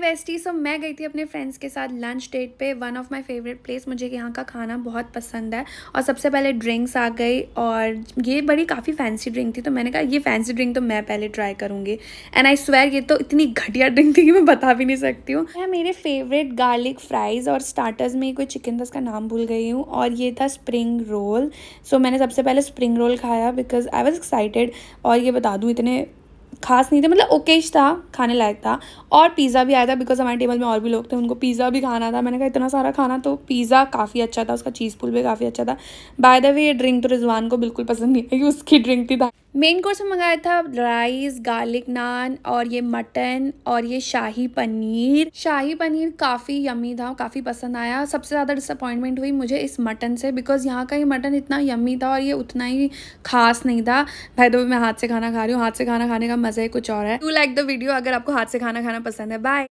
वेस्टी सो मैं गई थी अपने फ्रेंड्स के साथ लंच डेट पे one of my favourite place मुझे यहाँ का खाना बहुत पसंद है और सबसे पहले ड्रिंक्स आ गई और ये बड़ी काफ़ी फैंसी ड्रिंक थी तो मैंने कहा ये फैंसी ड्रिंक तो मैं पहले ट्राई करूँगी एंड आई स्वेयर ये तो इतनी घटिया ड्रिंक थी कि मैं बता भी नहीं सकती हूँ मैं मेरे फेवरेट गार्लिक फ्राइज़ और स्टार्टर्स में कोई चिकन था तो उसका नाम भूल गई हूँ और ये था स्प्रिंग रोल सो so, मैंने सबसे पहले स्प्रिंग रोल खाया बिकॉज आई वॉज एक्साइटेड और ये बता दूँ इतने खास नहीं थे मतलब ओकेज था खाने लायक था और पिज़्ज़ा भी आया था बिकॉज हमारे टेबल में और भी लोग थे उनको पिज़्ज़ा भी खाना था मैंने कहा इतना सारा खाना तो पिज़्ज़ा काफ़ी अच्छा था उसका चीज़ पुल भी काफ़ी अच्छा था बाय द वे ये ड्रिंक तो रिजवान को बिल्कुल पसंद नहीं आई उसकी ड्रिंक थी था मेन कोर्स में मंगाया था राइस गार्लिक नान और ये मटन और ये शाही पनीर शाही पनीर काफ़ी यमी था काफ़ी पसंद आया सबसे ज़्यादा डिसअपॉइंटमेंट हुई मुझे इस मटन से बिकॉज यहाँ का ये मटन इतना यमी था और ये उतना ही खास नहीं था भाई तो मैं हाथ से खाना खा रही हूँ हाथ से खाना खाने का मज़ा ही कुछ और है टू लाइक द वीडियो अगर आपको हाथ से खाना खाना पसंद है बाय